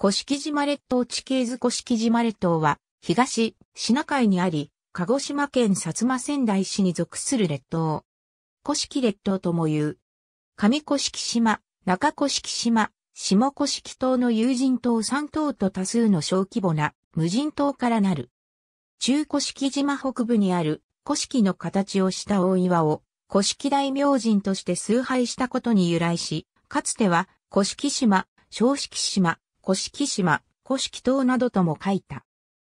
古式島列島地形図古式島列島は、東、シナ海にあり、鹿児島県薩摩仙台市に属する列島。古式列島とも言う。上古式島、中古式島、下古式島の有人島3島と多数の小規模な無人島からなる。中古式島北部にある古式の形をした大岩を古式大明神として崇拝したことに由来し、かつては古式島、小式島、古式島、古式島などとも書いた。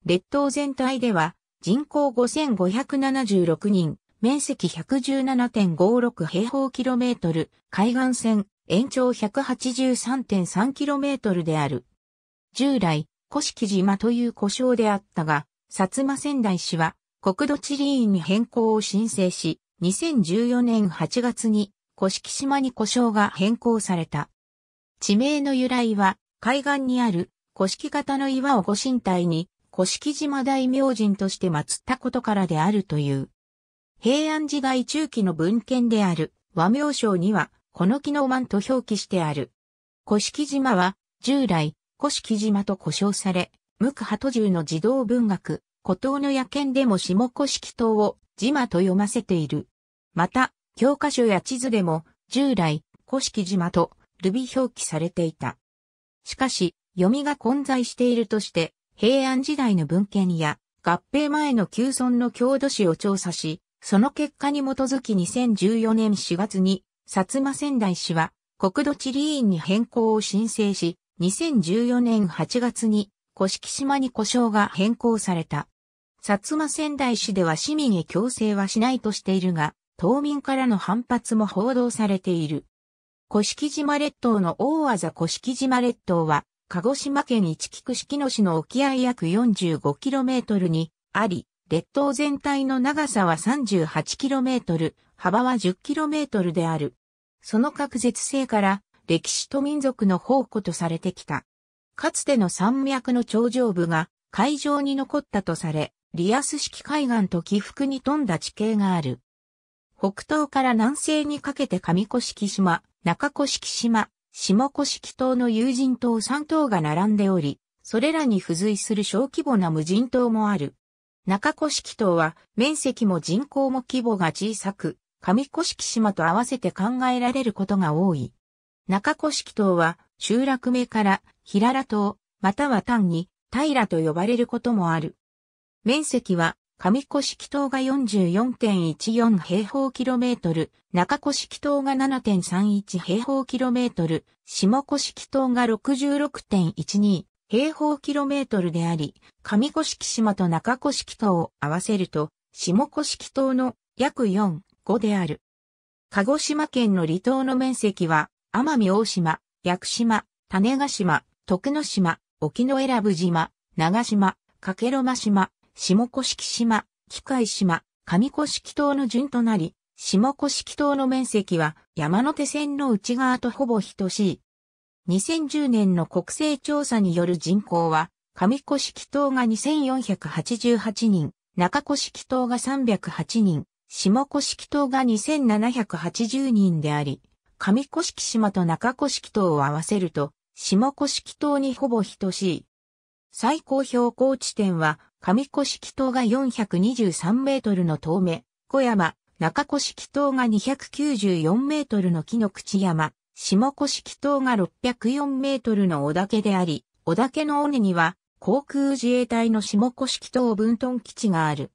列島全体では人口5576人、面積117.56平方キロメートル、海岸線、延長1 8 3 3トルである。従来、古式島という故称であったが、薩摩仙台市は国土地理院に変更を申請し、2014年8月に古式島に故障が変更された。地名の由来は、海岸にある古式型の岩をご神体に古式島大明神として祀ったことからであるという。平安時代中期の文献である和名称にはこの木の湾と表記してある。古式島は従来古式島と呼称され、無垢鳩獣の児童文学、古島の野犬でも下古式島を島と読ませている。また、教科書や地図でも従来古式島とルビ表記されていた。しかし、読みが混在しているとして、平安時代の文献や合併前の旧村の郷土史を調査し、その結果に基づき2014年4月に、薩摩仙台市は国土地理院に変更を申請し、2014年8月に古式島に故障が変更された。薩摩仙台市では市民へ強制はしないとしているが、島民からの反発も報道されている。古式島列島の大技古式島列島は、鹿児島県市菊式野市の沖合約 45km にあり、列島全体の長さは 38km、幅は 10km である。その隔絶性から、歴史と民族の宝庫とされてきた。かつての山脈の頂上部が海上に残ったとされ、リアス式海岸と起伏に富んだ地形がある。北東から南西にかけて上古式島、中古式島、下古式島の有人島3島が並んでおり、それらに付随する小規模な無人島もある。中古式島は面積も人口も規模が小さく、上古式島と合わせて考えられることが多い。中古式島は集落名から平良島、または単に平と呼ばれることもある。面積は上古式島が44.14平方キロメートル、中古式島が7.31平方キロメートル、下古式島が66.12平方キロメートルであり、上古式島と中古式島を合わせると、下古式島の約4、5である。鹿児島県の離島の面積は、奄美大島、屋久島、種ヶ島、徳之島、沖永良部島、長島、掛け間島、下甑島、機械島、上甑島の順となり、下甑島の面積は山手線の内側とほぼ等しい。2010年の国勢調査による人口は、上甑島が2488人、中甑島が308人、下甑島が2780人であり、上甑島と中甑島を合わせると、下甑島にほぼ等しい。最高標高地点は上古式塔が423メートルの遠目、小山、中古式塔が294メートルの木の口山、下古式塔が604メートルの小竹であり、小竹の尾根には、航空自衛隊の下古式塔分屯基地がある。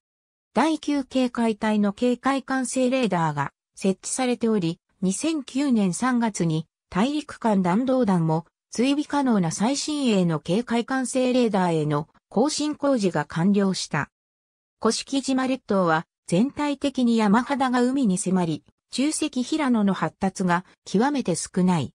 第9警戒隊の警戒管制レーダーが設置されており、2009年3月に大陸間弾道弾も追尾可能な最新鋭の警戒管制レーダーへの更新工事が完了した。古式島列島は全体的に山肌が海に迫り、中石平野の発達が極めて少ない。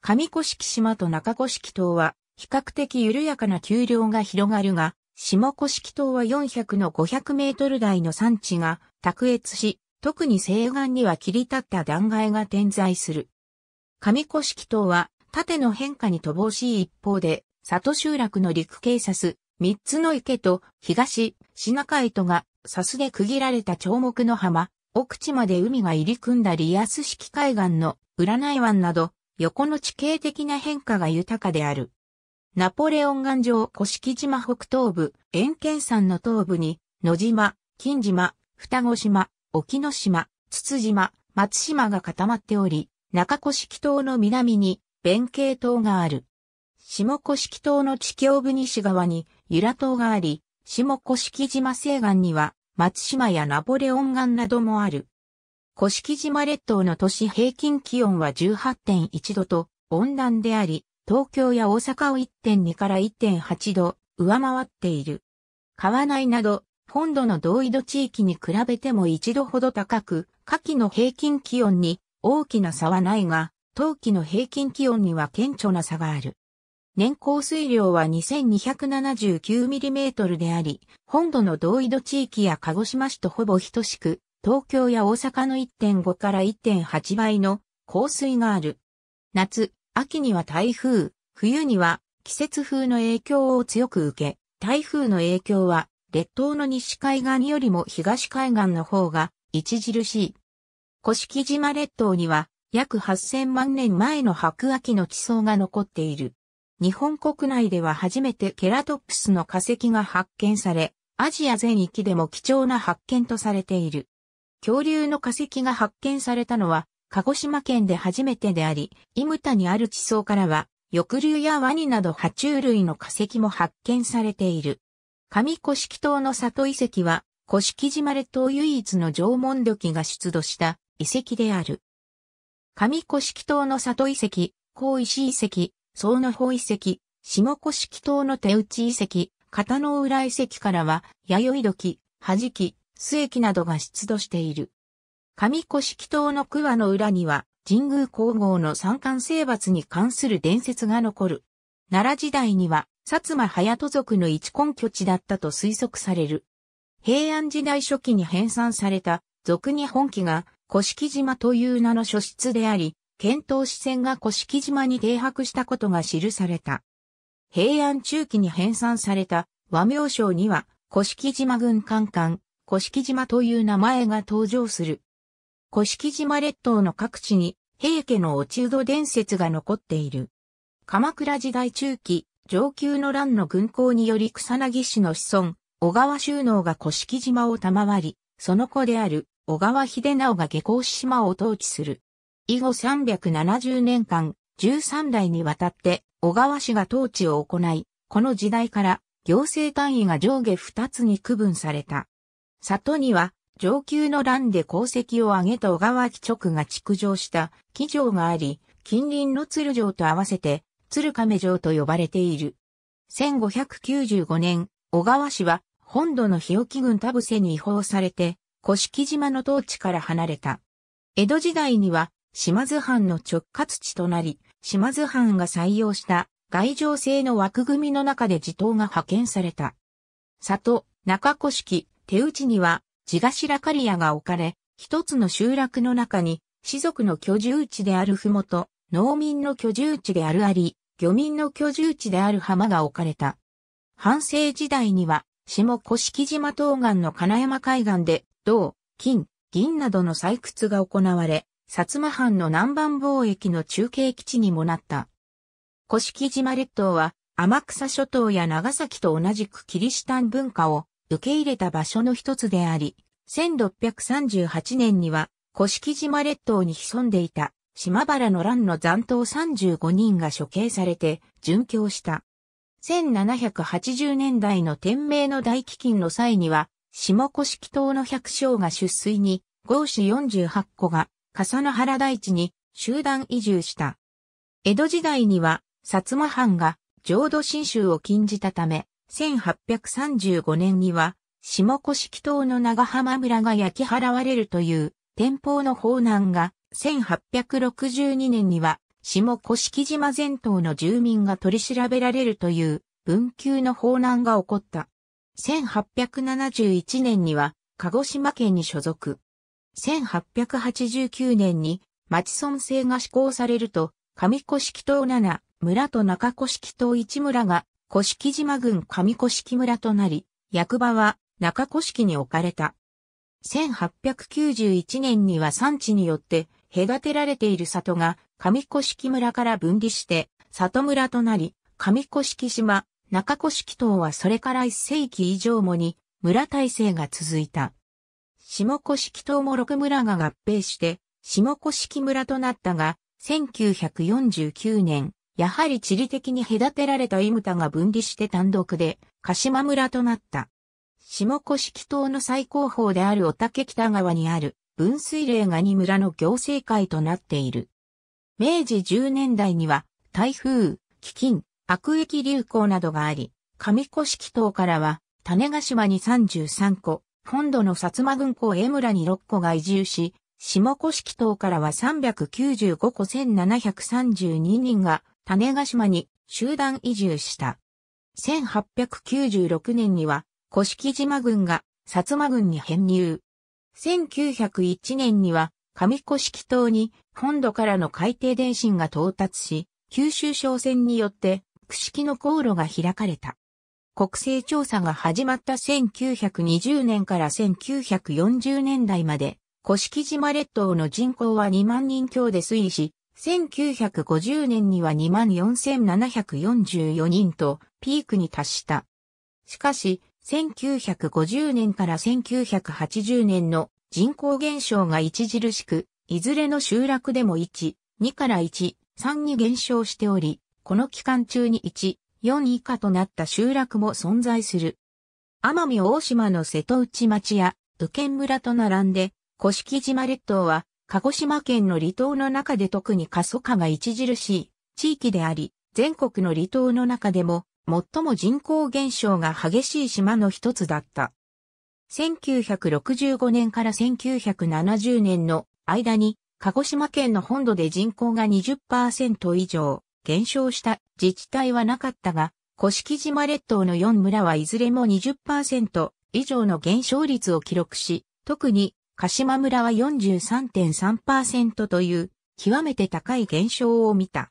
上古式島と中古式島は比較的緩やかな丘陵が広がるが、下古式島は400の500メートル台の山地が卓越し、特に西岸には切り立った断崖が点在する。上古式島は縦の変化に乏しい一方で、里集落の陸警察、三つの池と東、品海とが、サスで区切られた長木の浜、奥地まで海が入り組んだリアス式海岸の占い湾など、横の地形的な変化が豊かである。ナポレオン岩上古式島北東部、円圏山の東部に、野島、金島、双子島、沖ノ島、筒島、松島が固まっており、中古式島の南に、弁慶島がある。下古式島の地境部西側に、由良島があり、下甑島西岸には、松島やナポレオン岸などもある。甑島列島の都市平均気温は18.1度と温暖であり、東京や大阪を1.2から1.8度上回っている。川内など、本土の同緯度地域に比べても1度ほど高く、夏季の平均気温に大きな差はないが、冬季の平均気温には顕著な差がある。年降水量は 2279mm であり、本土の同緯度地域や鹿児島市とほぼ等しく、東京や大阪の1.5から1.8倍の降水がある。夏、秋には台風、冬には季節風の影響を強く受け、台風の影響は列島の西海岸よりも東海岸の方が著しい。古式島列島には約8000万年前の白亜紀の地層が残っている。日本国内では初めてケラトプスの化石が発見され、アジア全域でも貴重な発見とされている。恐竜の化石が発見されたのは、鹿児島県で初めてであり、イムタにある地層からは、翼竜やワニなど爬虫類の化石も発見されている。上古式島の里遺跡は、古式島列島唯一の縄文土器が出土した遺跡である。上古式島の里遺跡、高石遺跡、総の方遺跡、下古式島の手打ち遺跡、片の裏遺跡からは、弥生時、弾き、末期などが出土している。上古式島の桑の裏には、神宮皇后の三冠征伐に関する伝説が残る。奈良時代には、薩摩隼人族の一根拠地だったと推測される。平安時代初期に編纂された、俗に本記が、古式島という名の書室であり、遣唐使船が古式島に停泊したことが記された。平安中期に編纂された和名章には、古式島軍艦艦、古式島という名前が登場する。古式島列島の各地に平家の落ち人伝説が残っている。鎌倉時代中期、上級の乱の軍港により草薙氏の子孫、小川修納が古式島を賜り、その子である小川秀直が下校島を統治する。以後370年間、13代にわたって、小川氏が統治を行い、この時代から行政単位が上下2つに区分された。里には上級の乱で功績を挙げた小川貴直が築城した貴城があり、近隣の鶴城と合わせて鶴亀城と呼ばれている。1595年、小川氏は本土の日置郡田伏に移法されて、古式島の統治から離れた。江戸時代には島津藩の直轄地となり、島津藩が採用した外情制の枠組みの中で地頭が派遣された。里、中古式、手打ちには、地頭刈屋が置かれ、一つの集落の中に、士族の居住地であるふもと、農民の居住地であるあり、漁民の居住地である浜が置かれた。半政時代には、下古式島東岸の金山海岸で、銅、金、銀などの採掘が行われ、薩摩藩の南蛮貿易の中継基地にもなった。古式島列島は、天草諸島や長崎と同じくキリシタン文化を受け入れた場所の一つであり、1638年には、古式島列島に潜んでいた、島原の乱の残党35人が処刑されて、殉教した。1780年代の天明の大飢饉の際には、下古式島の百姓が出水に、豪士48個が笠野原大地に集団移住した。江戸時代には、薩摩藩が浄土真宗を禁じたため、1835年には、下甑島の長浜村が焼き払われるという天保の法難が、1862年には、下甑島全島の住民が取り調べられるという文久の法難が起こった。1871年には、鹿児島県に所属。1889年に町村制が施行されると、上古式島7村と中古式島1村が古式島郡上古式村となり、役場は中古式に置かれた。1891年には産地によって隔てられている里が上古式村から分離して里村となり、上古式島、中古式島はそれから1世紀以上もに村体制が続いた。下古式島も六村が合併して、下古式村となったが、1949年、やはり地理的に隔てられたイムタが分離して単独で、鹿島村となった。下古式島の最高峰である御竹北川にある、分水嶺が2村の行政会となっている。明治10年代には、台風、飢饉、悪液流行などがあり、上古式島からは、種ヶ島に33個、本土の薩摩軍港江村に6個が移住し、下古式島からは395個1732人が種ヶ島に集団移住した。1896年には古式島軍が薩摩軍に編入。1901年には上古式島に本土からの海底電信が到達し、九州商船によって、串木の航路が開かれた。国勢調査が始まった1920年から1940年代まで、古式島列島の人口は2万人強で推移し、1950年には24,744人とピークに達した。しかし、1950年から1980年の人口減少が著しく、いずれの集落でも1、2から1、3に減少しており、この期間中に1、4以下となった集落も存在する。奄美大島の瀬戸内町や宇検村と並んで、古式島列島は、鹿児島県の離島の中で特に過疎化が著しい地域であり、全国の離島の中でも最も人口減少が激しい島の一つだった。1965年から1970年の間に鹿児島県の本土で人口が20%以上、減少した自治体はなかったが、古式島列島の4村はいずれも20%以上の減少率を記録し、特に鹿島村は43.3%という極めて高い減少を見た。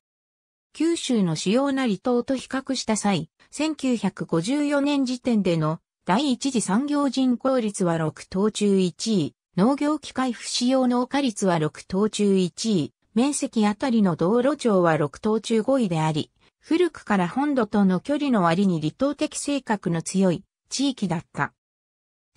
九州の主要な離島と比較した際、1954年時点での第一次産業人口率は6等中1位、農業機械不使用農家率は6等中1位、面積あたりの道路長は6等中5位であり、古くから本土との距離の割に離島的性格の強い地域だった。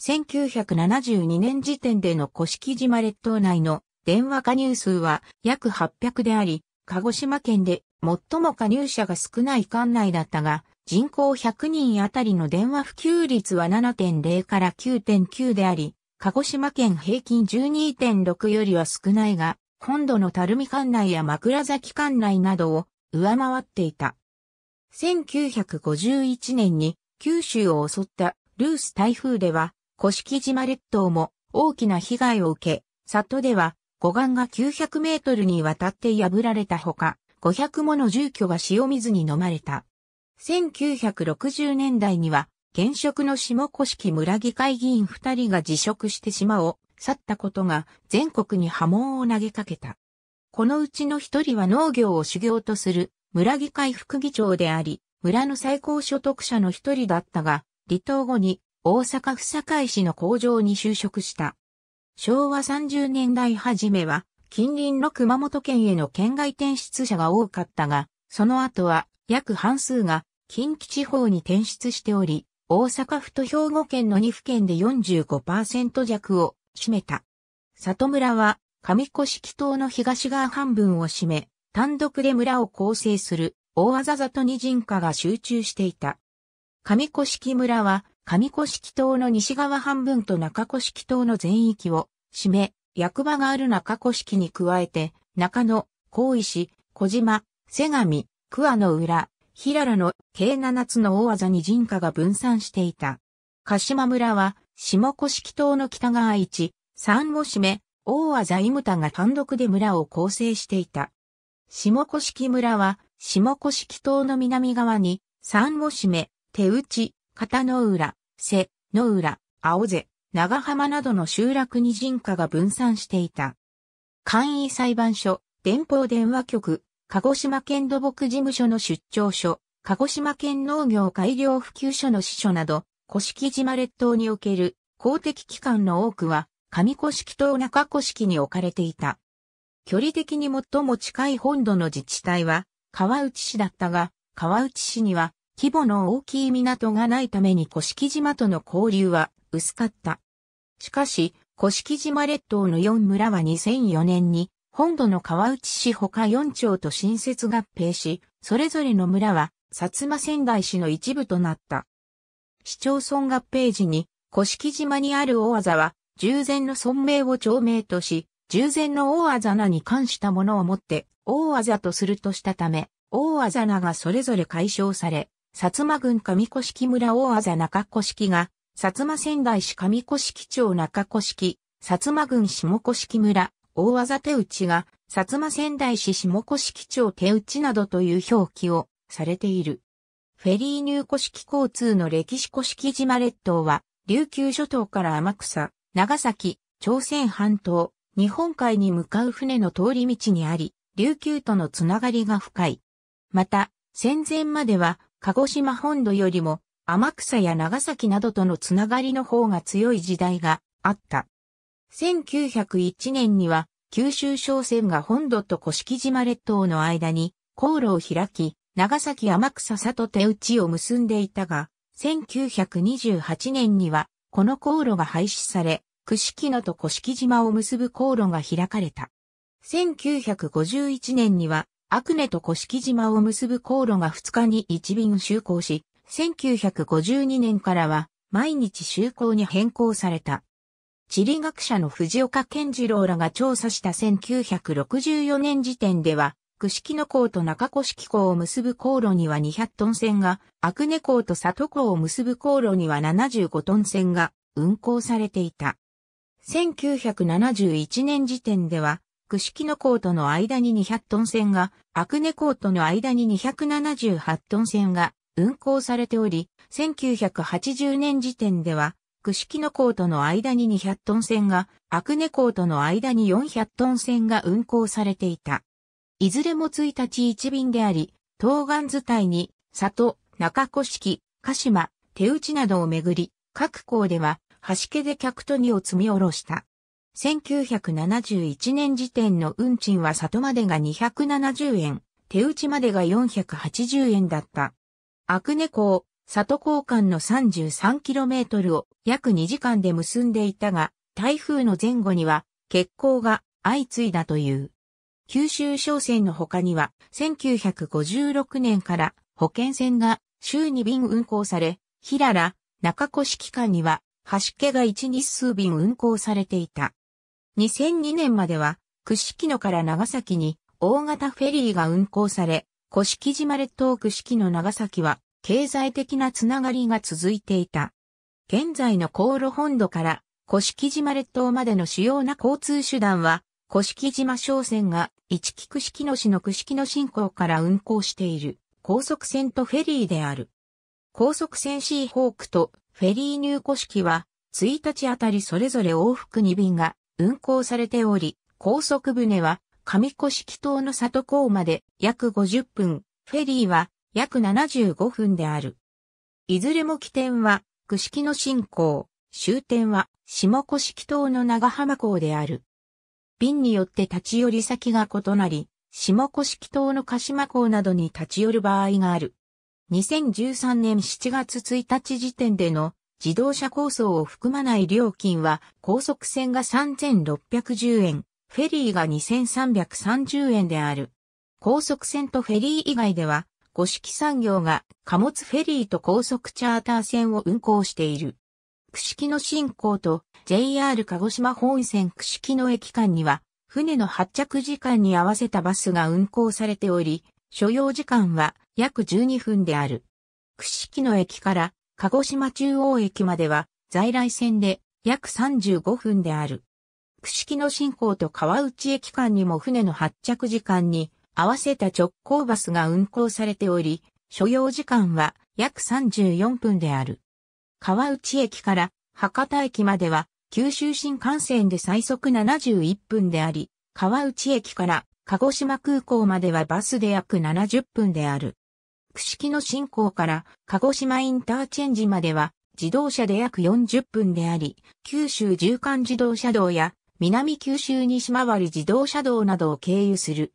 1972年時点での古式島列島内の電話加入数は約800であり、鹿児島県で最も加入者が少ない管内だったが、人口100人あたりの電話普及率は7.0から9.9であり、鹿児島県平均12.6よりは少ないが、本土の垂水管内や枕崎管内などを上回っていた。1951年に九州を襲ったルース台風では、古式島列島も大きな被害を受け、里では護岸が900メートルにわたって破られたほか、500もの住居が塩水に飲まれた。1960年代には、現職の下古式村議会議員2人が辞職して島を去ったことが全国に波紋を投げかけた。このうちの一人は農業を修行とする村議会副議長であり、村の最高所得者の一人だったが、離島後に大阪府堺市の工場に就職した。昭和30年代初めは近隣の熊本県への県外転出者が多かったが、その後は約半数が近畿地方に転出しており、大阪府と兵庫県の2府県で45%弱を占めた。里村は上古式島の東側半分を占め、単独で村を構成する大技里に人家が集中していた。上古式村は上古式島の西側半分と中古式島の全域を占め、役場がある中古式に加えて、中野、高石、小島、瀬上、桑の浦、平良の計7つの大技に人家が分散していた。鹿島村は下甑島の北側一、三を占め、大和財務田が単独で村を構成していた。下甑村は、下甑島の南側に、三を占め、手ち、片野浦、瀬、野浦、青瀬、長浜などの集落に人家が分散していた。簡易裁判所、電報電話局、鹿児島県土木事務所の出張所、鹿児島県農業改良普及所の支所など、古式島列島における公的機関の多くは上古式島中古式に置かれていた。距離的に最も近い本土の自治体は川内市だったが、川内市には規模の大きい港がないために古式島との交流は薄かった。しかし、古式島列島の4村は2004年に本土の川内市他4町と新設合併し、それぞれの村は薩摩仙台市の一部となった。市町村合併時に、古式島にある大字は、従前の村名を町名とし、従前の大技名に関したものをもって、大技とするとしたため、大技名がそれぞれ解消され、薩摩郡上古式村大技中古式が、薩摩仙台市上古式町中古式、薩摩郡下古式村、大技手打ちが、薩摩仙台市下古式町手打ちなどという表記をされている。フェリー入古式交通の歴史古式島列島は、琉球諸島から天草、長崎、朝鮮半島、日本海に向かう船の通り道にあり、琉球とのつながりが深い。また、戦前までは、鹿児島本土よりも、天草や長崎などとのつながりの方が強い時代があった。1901年には、九州商船が本土と古式島列島の間に航路を開き、長崎天草里手打ちを結んでいたが、1928年には、この航路が廃止され、串木野と甑島を結ぶ航路が開かれた。1951年には、アクネと甑島を結ぶ航路が2日に1便就航し、1952年からは毎日就航に変更された。地理学者の藤岡健次郎らが調査した1964年時点では、串木野港と中甑港を結ぶ航路には200トン船が、阿久根港と里港を結ぶ航路には75トン船が運航されていた。1971年時点では、串木野港との間に200トン船が、阿久根港との間に278トン船が運航されており、1980年時点では、串木野港との間に200トン船が、阿久根港との間に400トン船が運航されていた。いずれも1日1便であり、東岸図体に、里、中古式、鹿島、手打ちなどをめぐり、各校では、橋家で客と荷を積み下ろした。1971年時点の運賃は里までが270円、手打ちまでが480円だった。アクネ港、里港間の 33km を約2時間で結んでいたが、台風の前後には欠航が相次いだという。九州商船の他には、1956年から保険船が週2便運航され、平良、中越式間には、橋家が1日数便運航されていた。2002年までは、串木野から長崎に大型フェリーが運航され、甑島列島串木野長崎は経済的なつながりが続いていた。現在の航路本土から甑島列島までの主要な交通手段は、甑島商船が一木串木野市の串木野進行から運行している高速船とフェリーである。高速船シーホークとフェリー入庫式は1日あたりそれぞれ往復2便が運行されており、高速船は上古式島の里港まで約50分、フェリーは約75分である。いずれも起点は串木野進行、終点は下古式島の長浜港である。便によって立ち寄り先が異なり、下甑島の鹿島港などに立ち寄る場合がある。2013年7月1日時点での自動車構想を含まない料金は高速船が3610円、フェリーが2330円である。高速船とフェリー以外では、五式産業が貨物フェリーと高速チャーター船を運航している。串木野新港と JR 鹿児島本線串木野駅間には、船の発着時間に合わせたバスが運行されており、所要時間は約12分である。串木野駅から鹿児島中央駅までは在来線で約35分である。串木野新港と川内駅間にも船の発着時間に合わせた直行バスが運行されており、所要時間は約34分である。川内駅から博多駅までは九州新幹線で最速71分であり、川内駅から鹿児島空港まではバスで約70分である。串木の新港から鹿児島インターチェンジまでは自動車で約40分であり、九州縦貫自動車道や南九州西回り自動車道などを経由する。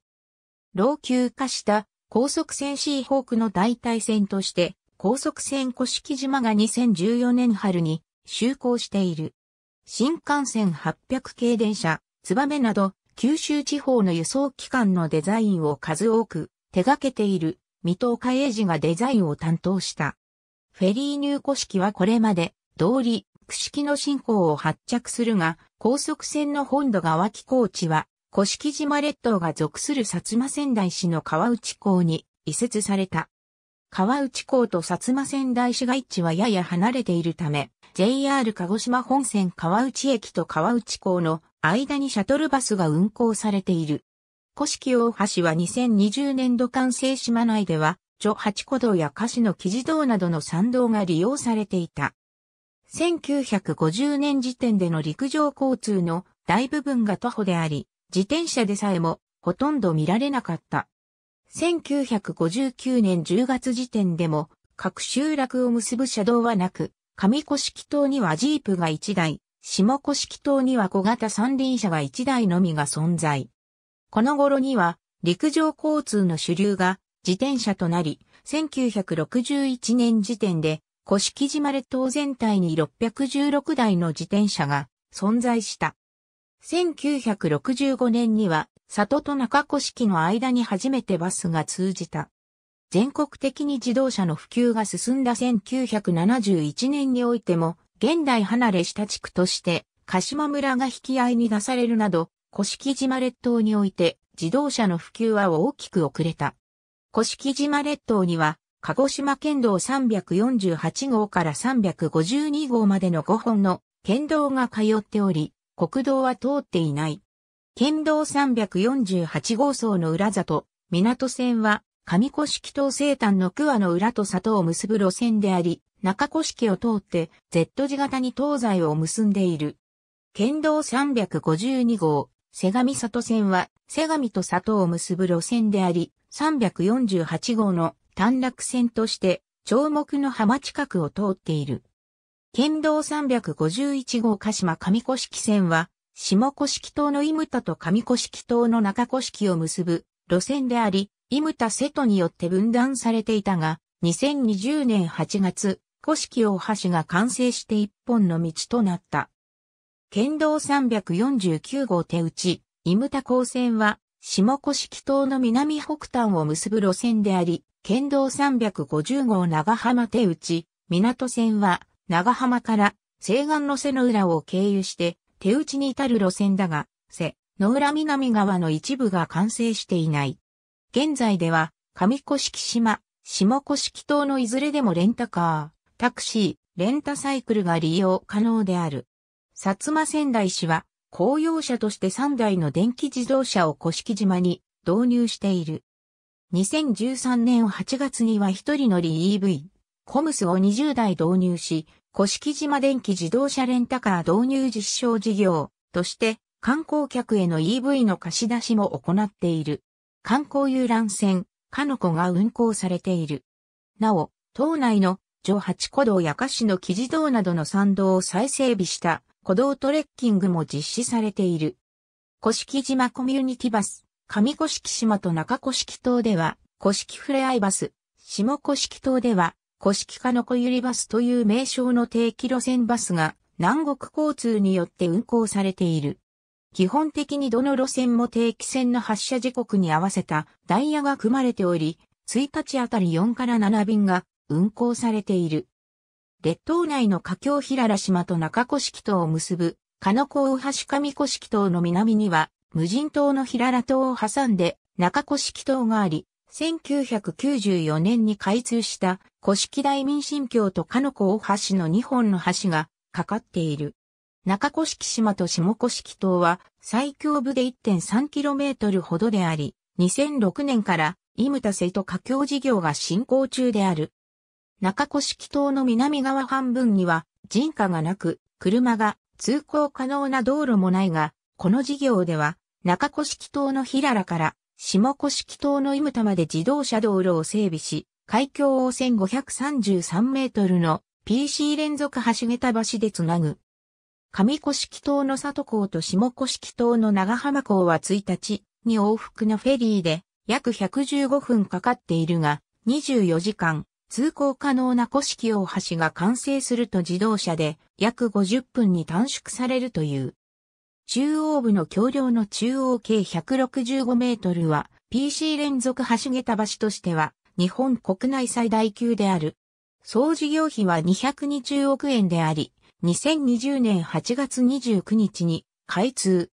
老朽化した高速線シーホークの代替線として高速船古式島が2014年春に就航している。新幹線800系電車、ツバメなど、九州地方の輸送機関のデザインを数多く手掛けている、水戸岡英治がデザインを担当した。フェリー入庫式はこれまで、通り、古式の進行を発着するが、高速船の本土が湧き高地は、古式島列島が属する薩摩仙台市の川内港に移設された。川内港と薩摩仙台市街地はやや離れているため、JR 鹿児島本線川内駅と川内港の間にシャトルバスが運行されている。古式大橋は2020年度完成島内では、著八古道や菓子の木地道などの参道が利用されていた。1950年時点での陸上交通の大部分が徒歩であり、自転車でさえもほとんど見られなかった。1959年10月時点でも、各集落を結ぶ車道はなく、上古式島にはジープが1台、下古式島には小型三輪車が1台のみが存在。この頃には、陸上交通の主流が自転車となり、1961年時点で、古式島列島全体に616台の自転車が存在した。1965年には里と中古式の間に初めてバスが通じた。全国的に自動車の普及が進んだ1971年においても、現代離れした地区として、鹿島村が引き合いに出されるなど、古式島列島において自動車の普及は大きく遅れた。古式島列島には、鹿児島県道348号から352号までの5本の県道が通っており、国道は通っていない。県道348号層の裏里、港線は、上古式東西端の桑の裏と里を結ぶ路線であり、中古式を通って Z 字型に東西を結んでいる。県道352号、瀬上里線は、瀬上と里を結ぶ路線であり、348号の短絡線として、長木の浜近くを通っている。県道351号鹿島上古式線は、下古式島のイムタと上古式島の中古式を結ぶ路線であり、イムタ瀬戸によって分断されていたが、2020年8月、古式大橋が完成して一本の道となった。県道349号手打ち、イムタ高線は、下古式島の南北端を結ぶ路線であり、県道350号長浜手打ち、港線は、長浜から西岸の瀬の浦を経由して、手打ちに至る路線だが、瀬、野浦南側の一部が完成していない。現在では、上甑島、下甑島のいずれでもレンタカー、タクシー、レンタサイクルが利用可能である。薩摩仙台市は、公用車として3台の電気自動車を古式島に導入している。2013年8月には1人乗り EV、コムスを20台導入し、古式島電気自動車レンタカー導入実証事業として観光客への EV の貸し出しも行っている。観光遊覧船、カノコが運行されている。なお、島内の上八古道や菓子の木地道などの参道を再整備した古道トレッキングも実施されている。古式島コミュニティバス、上古式島と中古式島では、古式ふれあいバス、下古式島では、古式化の小百合バスという名称の定期路線バスが南国交通によって運行されている。基本的にどの路線も定期線の発車時刻に合わせたダイヤが組まれており、1日あたり4から7便が運行されている。列島内の河僑平良島と中古式島を結ぶ、鹿野港大橋上式島の南には、無人島の平良島を挟んで中古式島があり、1994年に開通した古式大民新橋と鹿の子大橋の2本の橋がかかっている。中古式島と下古式島は最強部で 1.3km ほどであり、2006年からイムタセと架橋事業が進行中である。中古式島の南側半分には人家がなく、車が通行可能な道路もないが、この事業では中古式島の平らから下古式島のイムタまで自動車道路を整備し、海峡を1533メートルの PC 連続橋桁橋でつなぐ。上古式島の里港と下古式島の長浜港は1日に往復のフェリーで約115分かかっているが、24時間通行可能な古式大橋が完成すると自動車で約50分に短縮されるという。中央部の橋梁の中央径165メートルは PC 連続橋桁橋としては日本国内最大級である。総事業費は220億円であり、2020年8月29日に開通。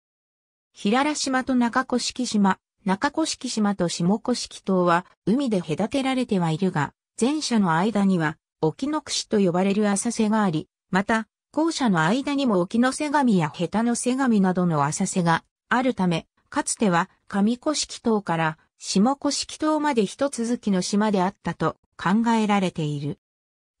平良島と中古式島、中古式島と下古式島は海で隔てられてはいるが、前者の間には沖の串と呼ばれる浅瀬があり、また校舎の間にも沖の瀬神や下手の瀬神などの浅瀬があるため、かつては上古式島から下古式島まで一続きの島であったと考えられている。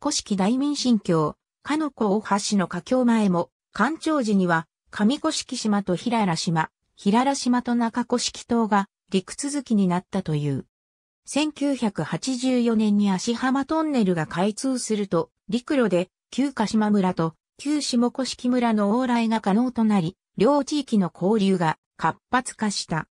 古式大民神教、かの子大橋の架橋前も、干潮時には上古式島と平良島、平良島と中古式島が陸続きになったという。1984年に足浜トンネルが開通すると、陸路で旧鹿島村と旧下甑村の往来が可能となり、両地域の交流が活発化した。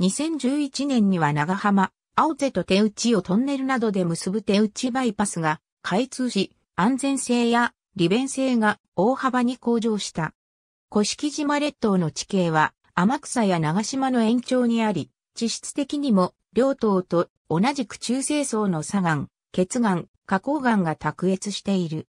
2011年には長浜、青瀬と手打ちをトンネルなどで結ぶ手打ちバイパスが開通し、安全性や利便性が大幅に向上した。甑島列島の地形は天草や長島の延長にあり、地質的にも両島と同じく中性層の砂岩、血岩、花崗岩が卓越している。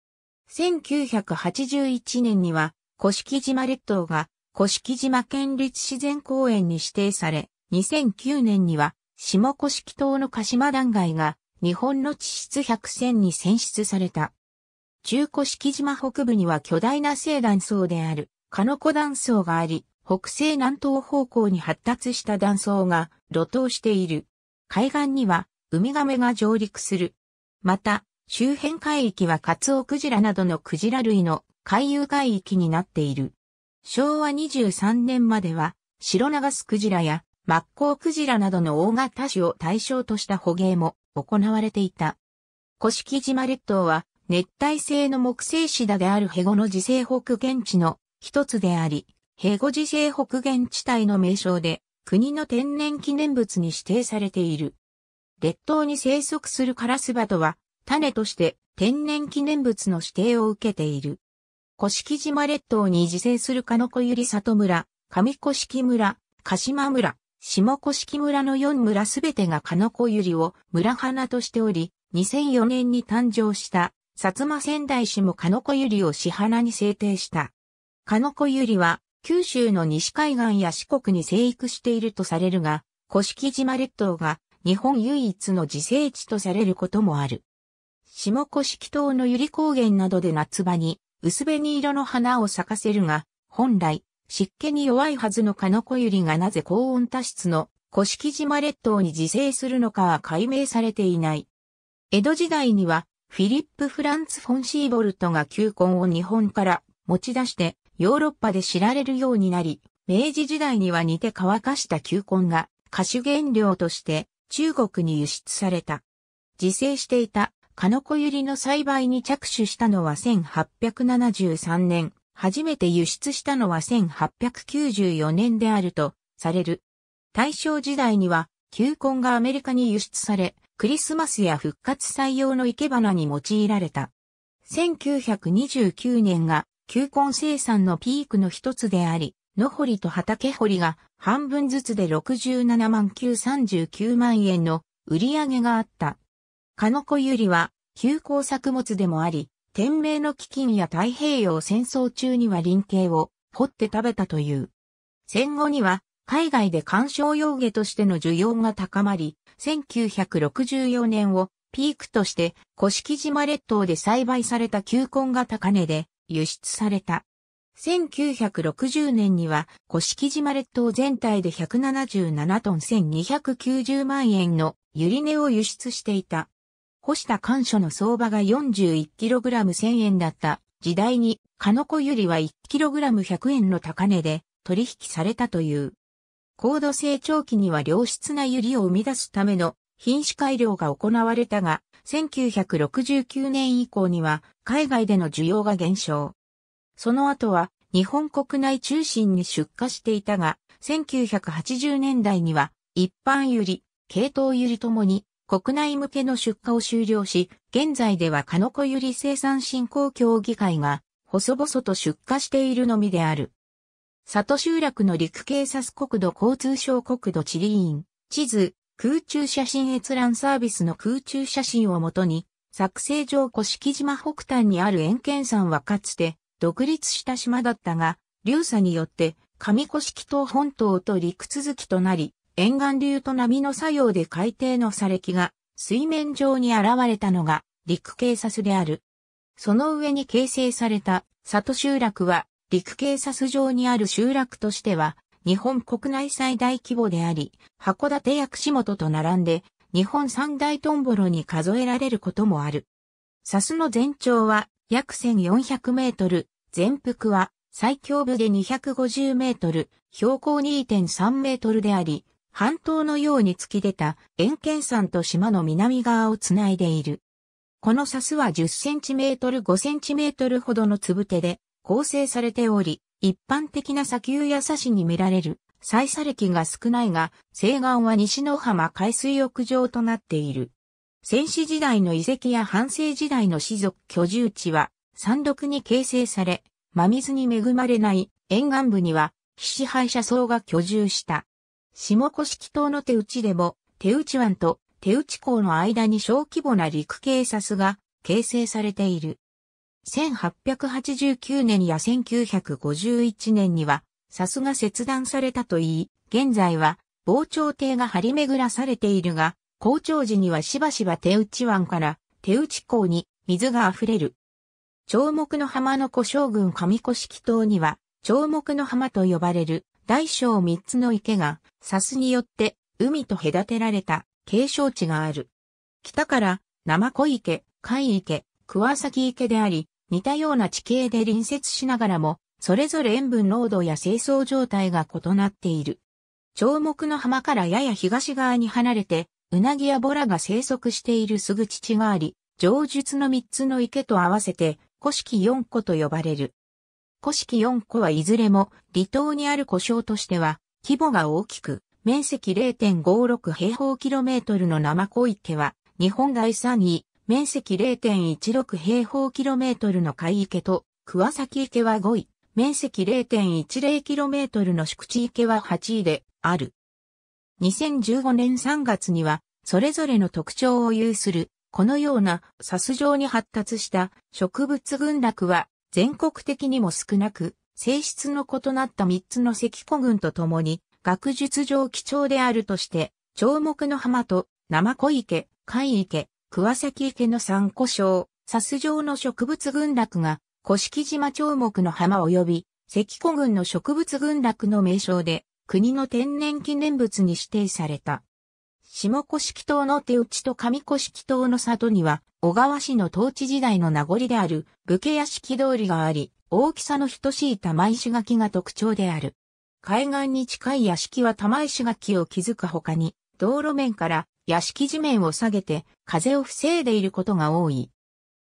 1981年には、古式島列島が古式島県立自然公園に指定され、2009年には、下古式島の鹿島断崖が日本の地質百選に選出された。中古式島北部には巨大な西断層である、鹿の子断層があり、北西南東方向に発達した断層が露頭している。海岸には、ウミガメが上陸する。また、周辺海域はカツオクジラなどのクジラ類の海遊海域になっている。昭和23年までは、白ガスクジラやマッコウクジラなどの大型種を対象とした捕鯨も行われていた。古式島列島は熱帯性の木製シダであるヘゴの自生北限地の一つであり、ヘゴ自生北限地帯の名称で国の天然記念物に指定されている。列島に生息するカラスバトは種として天然記念物の指定を受けている。古式島列島に自生する鹿の子ユリ里村、上古式村、鹿島村、下古式村の4村すべてが鹿の子ユリを村花としており、2004年に誕生した薩摩仙台市も鹿の子ユリを市花に制定した。鹿の子ユリは九州の西海岸や四国に生育しているとされるが、古式島列島が日本唯一の自生地とされることもある。下甑島の百合高原などで夏場に薄紅色の花を咲かせるが、本来、湿気に弱いはずのカノコユリがなぜ高温多湿の甑島列島に自生するのかは解明されていない。江戸時代には、フィリップ・フランツ・フォン・シーボルトが球根を日本から持ち出してヨーロッパで知られるようになり、明治時代には煮て乾かした球根が歌手原料として中国に輸出された。自生していたカノコユリの栽培に着手したのは1873年、初めて輸出したのは1894年であるとされる。大正時代には、球根がアメリカに輸出され、クリスマスや復活採用の生け花に用いられた。1929年が球根生産のピークの一つであり、野掘りと畑掘りが半分ずつで67万939万円の売り上げがあった。ノ子ユリは、休耕作物でもあり、天明の飢饉や太平洋戦争中には林茎を掘って食べたという。戦後には、海外で観賞用下としての需要が高まり、1964年をピークとして、古式島列島で栽培された球根が高値で輸出された。1960年には、古式島列島全体で177トン1290万円のユリ根を輸出していた。干した干書の相場が 41kg1000 円だった時代に、ノコゆりは 1kg100 円の高値で取引されたという。高度成長期には良質なゆりを生み出すための品種改良が行われたが、1969年以降には海外での需要が減少。その後は日本国内中心に出荷していたが、1980年代には一般ゆり、系統ゆりともに国内向けの出荷を終了し、現在ではカノコユリ生産振興協議会が、細々と出荷しているのみである。里集落の陸警察国土交通省国土地理院、地図、空中写真閲覧サービスの空中写真をもとに、作成上甑島北端にある円県山はかつて独立した島だったが、流砂によって上甑島本島と陸続きとなり、沿岸流と波の作用で海底の砂礫が水面上に現れたのが陸警察である。その上に形成された里集落は陸警察上にある集落としては日本国内最大規模であり、函館や串本と並んで日本三大トンボロに数えられることもある。サスの全長は約1400メートル、全幅は最強部で250メートル、標高2.3メートルであり、半島のように突き出た円県山と島の南側をつないでいる。この砂州は1 0トル5トルほどの粒手で構成されており、一般的な砂丘や砂市に見られる採砂歴が少ないが、西岸は西の浜海水浴場となっている。戦死時代の遺跡や半生時代の士族居住地は山麓に形成され、真水に恵まれない沿岸部には、非支配者層が居住した。下古式島の手打ちでも、手打ち湾と手打ち港の間に小規模な陸警察が形成されている。1889年や1951年には、サスが切断されたといい、現在は防潮堤が張り巡らされているが、校長時にはしばしば手打ち湾から手打ち港に水が溢れる。長目の浜の古将軍上古式島には、長目の浜と呼ばれる大小三つの池が、サスによって海と隔てられた景勝地がある。北から生小池、海池、桑崎池であり、似たような地形で隣接しながらも、それぞれ塩分濃度や清掃状態が異なっている。長木の浜からやや東側に離れて、うなぎやボラが生息しているすぐ地地があり、上述の三つの池と合わせて、古式四個と呼ばれる。古式4湖はいずれも離島にある湖礁としては規模が大きく、面積0.56平方キロメートルの生小池は日本第3位、面積0.16平方キロメートルの海池と、桑崎池は5位、面積0.10キロメートルの宿地池は8位である。2015年3月には、それぞれの特徴を有する、このようなサス状に発達した植物群落は全国的にも少なく、性質の異なった3つの石古群とともに、学術上貴重であるとして、長目の浜と、生小池、貝池、桑崎池の三古礁、札上の植物群落が、古式島長目の浜及び、石古群の植物群落の名称で、国の天然記念物に指定された。下古式島の手打ちと上古式島の里には、小川市の統治時代の名残である武家屋敷通りがあり、大きさの等しい玉石垣が特徴である。海岸に近い屋敷は玉石垣を築く他に、道路面から屋敷地面を下げて風を防いでいることが多い。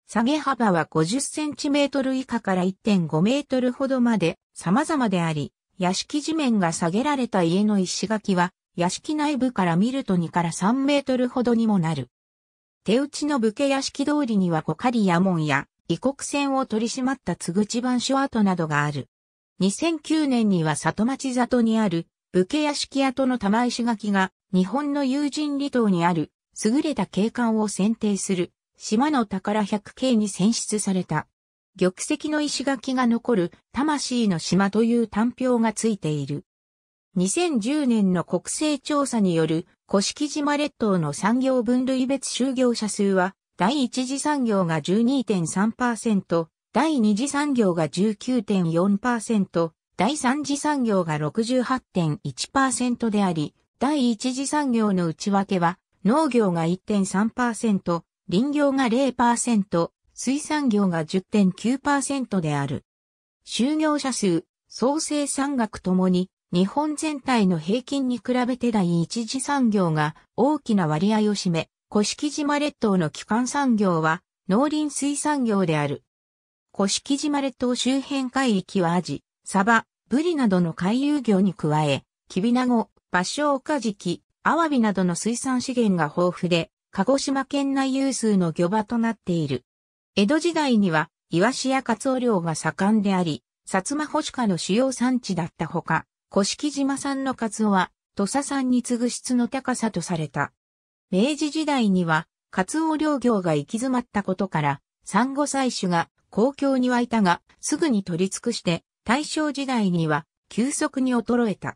下げ幅は50センチメートル以下から1.5メートルほどまで様々であり、屋敷地面が下げられた家の石垣は屋敷内部から見ると2から3メートルほどにもなる。手打ちの武家屋敷通りには小狩屋門や異国船を取り締まった津口番所跡などがある。2009年には里町里にある武家屋敷跡の玉石垣が日本の友人離島にある優れた景観を選定する島の宝百景に選出された。玉石の石垣が残る魂の島という単表がついている。2010年の国勢調査による、古式島列島の産業分類別就業者数は、第一次産業が12.3%、第二次産業が19.4%、第三次産業が68.1%であり、第一次産業の内訳は、農業が1.3%、林業が0%、水産業が10.9%である。就業者数、総生産額ともに日本全体の平均に比べて第一次産業が大きな割合を占め、古式島列島の基幹産業は農林水産業である。古式島列島周辺海域はアジ、サバ、ブリなどの海遊魚に加え、キビナゴ、バショウカジキ、アワビなどの水産資源が豊富で、鹿児島県内有数の漁場となっている。江戸時代には、イワシやカツオ漁が盛んであり、薩摩保守下の主要産地だったほか、古式島産のカツオは、土佐産に次ぐ質の高さとされた。明治時代には、カツオ漁業が行き詰まったことから、産後採取が公共に湧いたが、すぐに取り尽くして、大正時代には、急速に衰えた。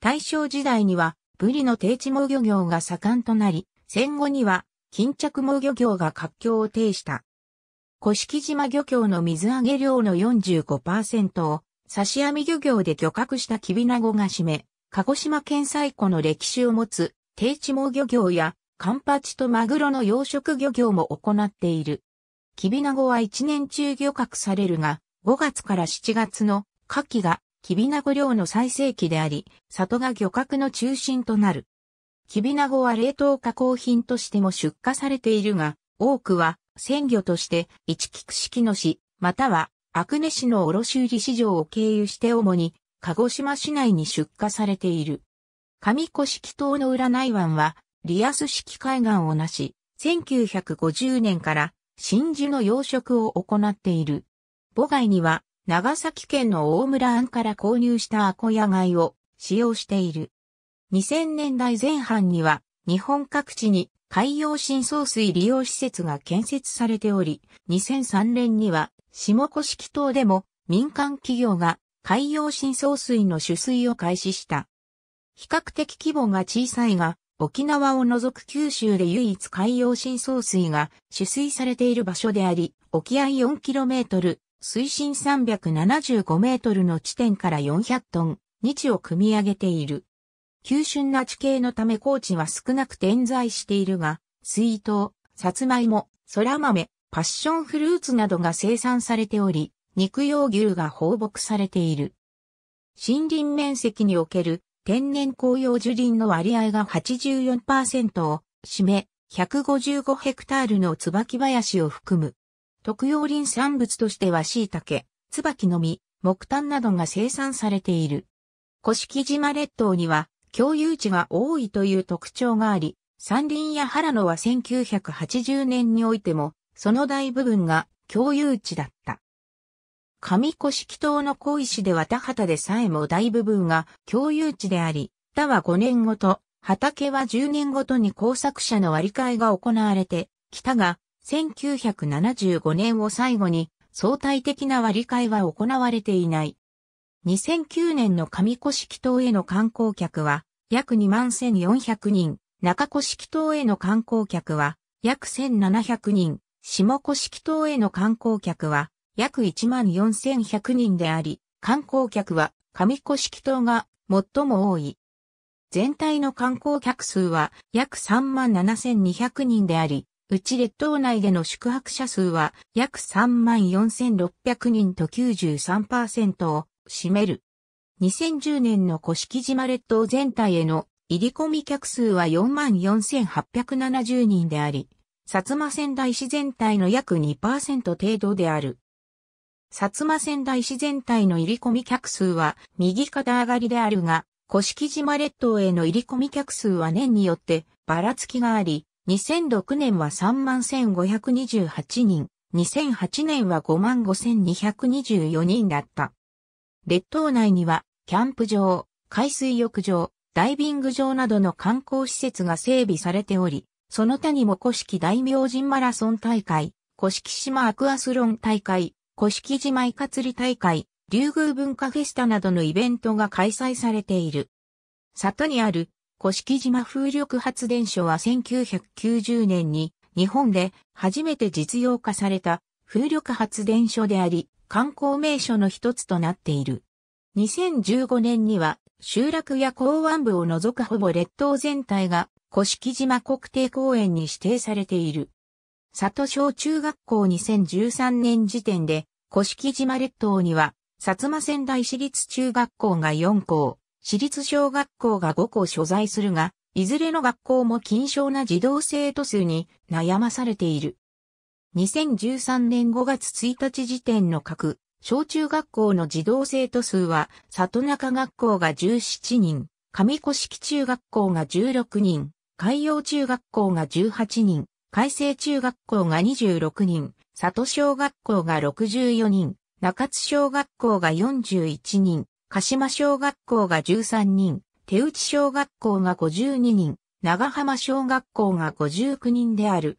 大正時代には、ブリの定置網漁業が盛んとなり、戦後には、巾着網漁業が活況を呈した。古式島漁協の水揚げ量の45%を、刺網漁業で漁獲したキビナゴが占め、鹿児島県最古の歴史を持つ低地毛漁業やカンパチとマグロの養殖漁業も行っている。キビナゴは一年中漁獲されるが、5月から7月の夏季がキビナゴ漁の最盛期であり、里が漁獲の中心となる。キビナゴは冷凍加工品としても出荷されているが、多くは鮮魚として一菊式のし、または阿久根市の卸売市場を経由して主に、鹿児島市内に出荷されている。上古式島の占い湾は、リアス式海岸をなし、1950年から真珠の養殖を行っている。母貝には、長崎県の大村庵から購入したアコヤ貝を使用している。2000年代前半には、日本各地に海洋深層水利用施設が建設されており、2003年には下甑島でも民間企業が海洋深層水の取水を開始した。比較的規模が小さいが、沖縄を除く九州で唯一海洋深層水が取水されている場所であり、沖合 4km、水深 375m の地点から400トン、日を組み上げている。急峻な地形のため高地は少なく点在しているが、水筒、さつまいも、空豆、パッションフルーツなどが生産されており、肉用牛が放牧されている。森林面積における天然紅葉樹林の割合が84%を占め、155ヘクタールの椿林を含む。特用林産物としては椎茸、椿の実、木炭などが生産されている。古式島列島には共有地が多いという特徴があり、山林や原野は1980年においてもその大部分が共有地だった。上古式島の小石では田畑でさえも大部分が共有地であり、田は5年ごと、畑は10年ごとに工作者の割り替えが行われて、北が1975年を最後に相対的な割り替えは行われていない。2009年の上古式島への観光客は約2万1400人、中古式島への観光客は約1700人、下古式島への観光客は約14,100人であり、観光客は上古式島が最も多い。全体の観光客数は約37,200人であり、うち列島内での宿泊者数は約34,600人と93%を占める。2010年の古式島列島全体への入り込み客数は44,870人であり、薩摩仙台市全体の約2%程度である。薩摩仙台市全体の入り込み客数は右肩上がりであるが、古式島列島への入り込み客数は年によってばらつきがあり、2006年は31,528人、2008年は55,224人だった。列島内には、キャンプ場、海水浴場、ダイビング場などの観光施設が整備されており、その他にも古式大明神マラソン大会、古式島アクアスロン大会、古式島イカ釣り大会、竜宮文化フェスタなどのイベントが開催されている。里にある古式島風力発電所は1990年に日本で初めて実用化された風力発電所であり、観光名所の一つとなっている。2015年には集落や港湾部を除くほぼ列島全体が古式島国定公園に指定されている。里小中学校2013年時点で、古式島列島には、薩摩仙台市立中学校が4校、市立小学校が5校所在するが、いずれの学校も緊張な児童生徒数に悩まされている。2013年5月1日時点の各小中学校の児童生徒数は、里中学校が17人、上古式中学校が16人、海洋中学校が18人、海星中学校が26人、里小学校が64人、中津小学校が41人、鹿島小学校が13人、手内小学校が52人、長浜小学校が59人である。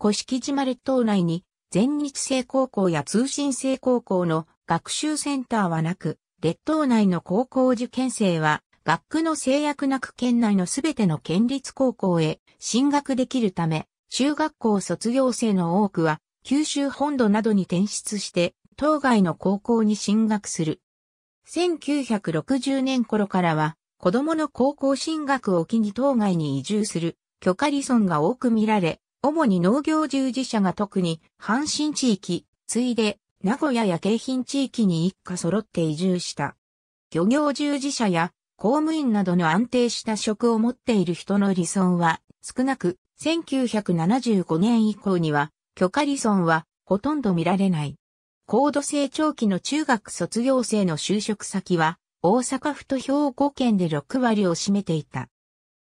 古式島列島内に、全日制高校や通信制高校の学習センターはなく、列島内の高校受験生は学区の制約なく県内のすべての県立高校へ進学できるため、中学校卒業生の多くは、九州本土などに転出して、当該の高校に進学する。1960年頃からは、子供の高校進学を機に当該に移住する許可理村が多く見られ、主に農業従事者が特に阪神地域、ついで名古屋や京浜地域に一家揃って移住した。漁業従事者や公務員などの安定した職を持っている人の理想は、少なく、1975年以降には、許可理想は、ほとんど見られない。高度成長期の中学卒業生の就職先は、大阪府と兵庫県で6割を占めていた。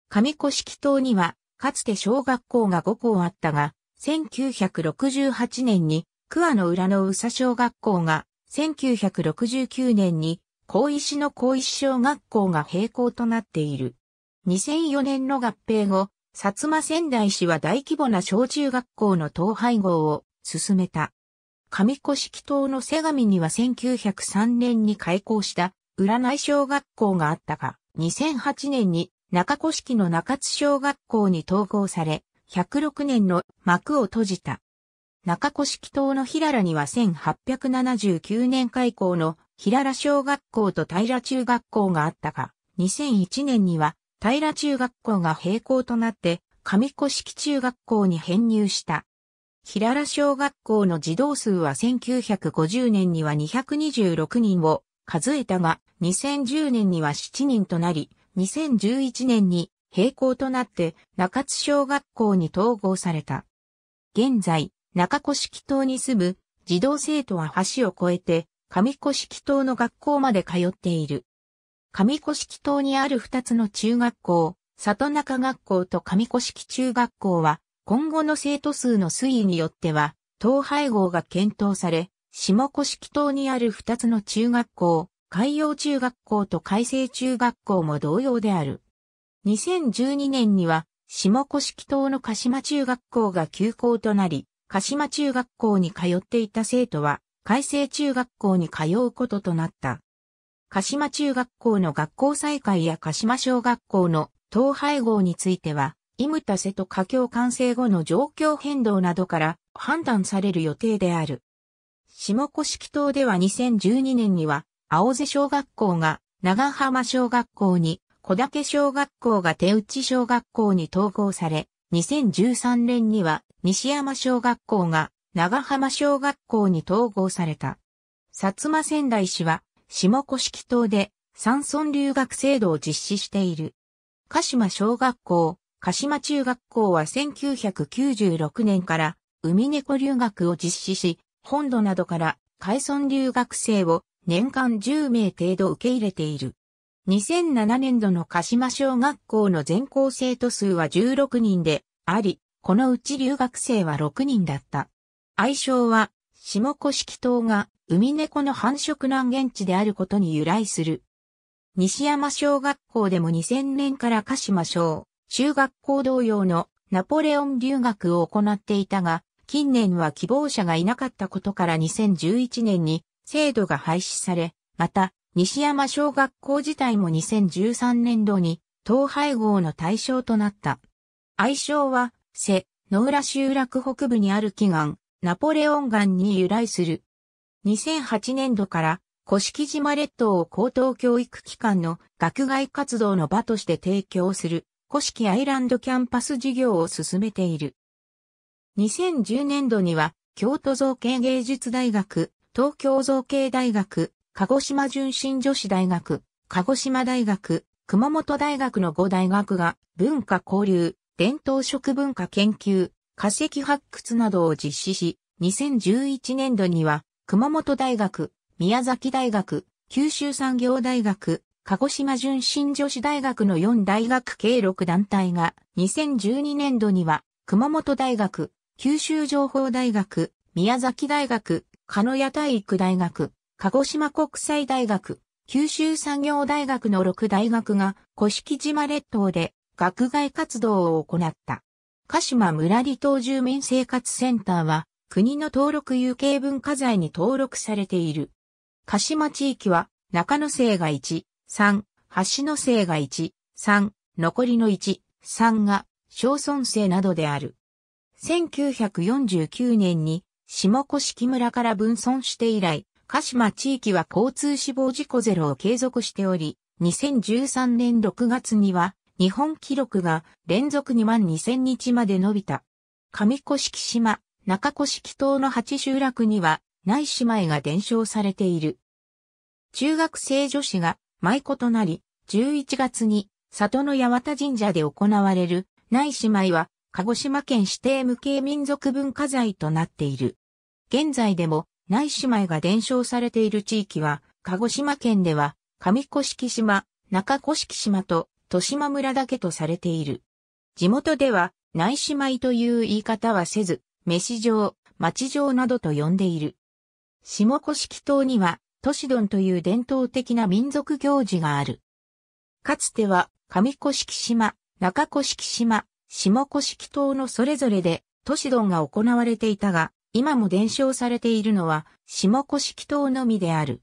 上古式島には、かつて小学校が5校あったが、1968年に、桑の浦の宇佐小学校が、1969年に高石の高石小学校が閉校となっている。2004年の合併後、薩摩仙台市は大規模な小中学校の統廃合を進めた。上古式島の瀬上には1903年に開校した占い小学校があったが、2008年に中古式の中津小学校に統合され、106年の幕を閉じた。中古式島の平らには1879年開校の平良小学校と平中学校があったが、2001年には平中学校が閉校となって、上古式中学校に編入した。平良小学校の児童数は1950年には226人を数えたが、2010年には7人となり、2011年に平行となって中津小学校に統合された。現在、中古式島に住む児童生徒は橋を越えて上古式島の学校まで通っている。上古式島にある二つの中学校、里中学校と上古式中学校は、今後の生徒数の推移によっては、統廃合が検討され、下古式島にある二つの中学校、海洋中学校と海星中学校も同様である。2012年には、下古式島の鹿島中学校が休校となり、鹿島中学校に通っていた生徒は、海星中学校に通うこととなった。鹿島中学校の学校再開や鹿島小学校の統廃合については、イムタセと華僑完成後の状況変動などから判断される予定である。下甑島では2012年には、青瀬小学校が長浜小学校に、小竹小学校が手内小学校に統合され、2013年には西山小学校が長浜小学校に統合された。薩摩仙台市は、下古式島で、山村留学制度を実施している。鹿島小学校、鹿島中学校は1996年から、海猫留学を実施し、本土などから海村留学生を年間10名程度受け入れている。2007年度の鹿島小学校の全校生徒数は16人であり、このうち留学生は6人だった。愛称は、下古式島が海猫の繁殖難現地であることに由来する。西山小学校でも2000年から鹿島う。中学校同様のナポレオン留学を行っていたが、近年は希望者がいなかったことから2011年に制度が廃止され、また、西山小学校自体も2013年度に、統廃合の対象となった。愛称は、瀬、野浦集落北部にある祈願、ナポレオン岩に由来する。2008年度から、古式島列島を高等教育機関の学外活動の場として提供する、古式アイランドキャンパス事業を進めている。2010年度には、京都造形芸術大学、東京造形大学、鹿児島純真女子大学、鹿児島大学、熊本大学の5大学が文化交流、伝統食文化研究、化石発掘などを実施し、2011年度には、熊本大学、宮崎大学、九州産業大学、鹿児島純真女子大学の4大学計6団体が、2012年度には、熊本大学、九州情報大学、宮崎大学、鹿屋体育大学、鹿児島国際大学、九州産業大学の6大学が、古式島列島で学外活動を行った。鹿島村離島住民生活センターは、国の登録有形文化財に登録されている。鹿島地域は、中野生が1、3、橋野生が1、3、残りの1、3が、小村生などである。1949年に、下甑村から分村して以来、鹿島地域は交通死亡事故ゼロを継続しており、2013年6月には、日本記録が連続2万2000日まで伸びた。上古式島、中古式島の8集落には、ない姉妹が伝承されている。中学生女子が舞妓となり、11月に里の八幡神社で行われる、ない姉妹は、鹿児島県指定無形民族文化財となっている。現在でも、ない姉妹が伝承されている地域は、鹿児島県では、上古式島、中古式島と豊島村だけとされている。地元では、内姉妹という言い方はせず、飯城、町城などと呼んでいる。下甑島には、都市丼という伝統的な民族行事がある。かつては、上甑島、中式島、下甑島のそれぞれで、都市丼が行われていたが、今も伝承されているのは、下甑島のみである。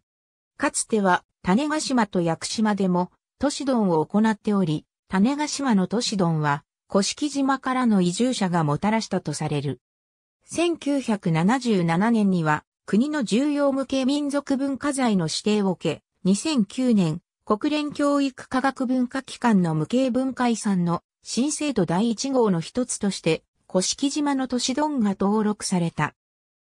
かつては、種ヶ島と屋久島でも、都市ドンを行っており、種ヶ島の都市ドンは、古式島からの移住者がもたらしたとされる。1977年には、国の重要無形民族文化財の指定を受け、2009年、国連教育科学文化機関の無形文化遺産の新制度第1号の一つとして、古式島の都市ドンが登録された。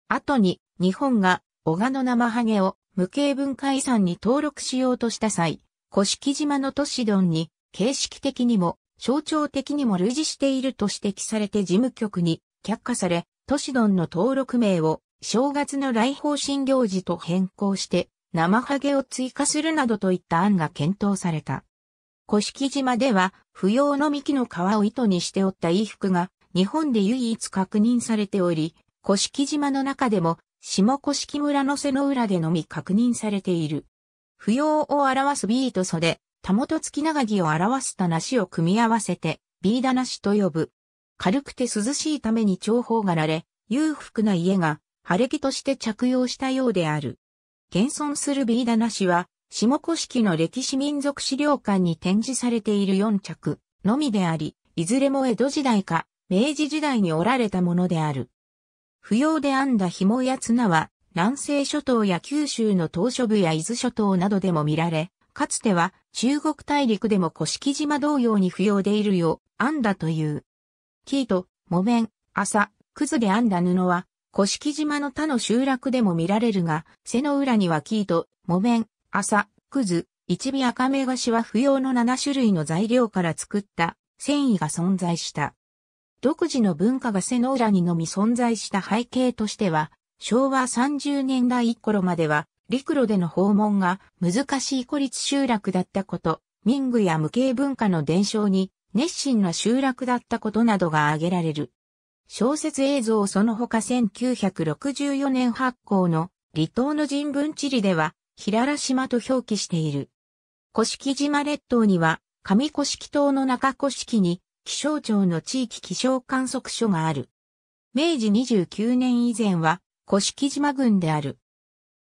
後に、日本が、小賀の生ハゲを無形文化遺産に登録しようとした際、古式島の都市ンに、形式的にも、象徴的にも類似していると指摘されて事務局に却下され、都市ンの登録名を正月の来訪診行事と変更して、生ハゲを追加するなどといった案が検討された。古式島では、不要の幹の皮を糸にしておった衣服が、日本で唯一確認されており、古式島の中でも、下古式村の背の裏でのみ確認されている。不要を表す B と袖、たもと付き長着を表す棚梨を組み合わせて、ビーダ梨と呼ぶ。軽くて涼しいために重宝がられ、裕福な家が晴れ着として着用したようである。現存するビーダ梨は、下古式の歴史民族資料館に展示されている4着のみであり、いずれも江戸時代か明治時代におられたものである。不要で編んだ紐や綱は南西諸島や九州の島嶼部や伊豆諸島などでも見られ、かつては中国大陸でも古式島同様に不要でいるよう、編んだという。ーと木綿、麻、くずで編んだ布は、古式島の他の集落でも見られるが、背の裏にはーと木綿、麻、くず、一尾赤目菓子は不要の7種類の材料から作った繊維が存在した。独自の文化が背の裏にのみ存在した背景としては、昭和30年代頃までは、陸路での訪問が難しい孤立集落だったこと、民具や無形文化の伝承に熱心な集落だったことなどが挙げられる。小説映像その他1964年発行の離島の人文地理では、平良島と表記している。古式島列島には、上古式島の中古式に、気象庁の地域気象観測所がある。明治29年以前は、古式島郡である。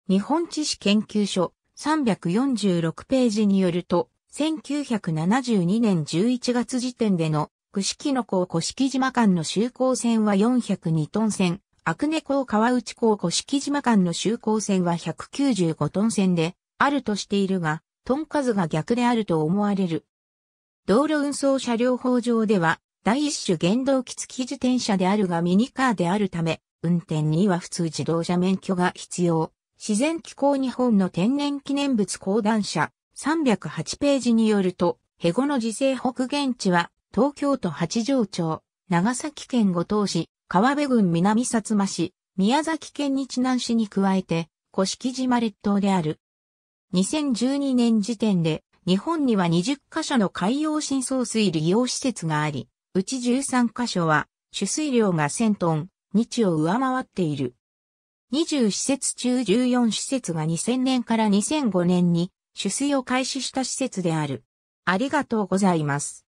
日本知史研究所346ページによると、1972年11月時点での串木野港甑島間の就航船は402トン船、阿久根港川内港甑島間の就航船は195トン船であるとしているが、トン数が逆であると思われる。道路運送車両法上では、第一種原動機付き自転車であるがミニカーであるため、運転には普通自動車免許が必要。自然気候日本の天然記念物講談社308ページによると、ヘゴの自生北限地は東京都八丈町、長崎県五島市、川辺郡南薩摩市、宮崎県日南市に加えて、古式島列島である。2012年時点で、日本には20カ所の海洋深層水利用施設があり、うち13カ所は、取水量が1000トン、日を上回っている。20施設中14施設が2000年から2005年に取水を開始した施設である。ありがとうございます。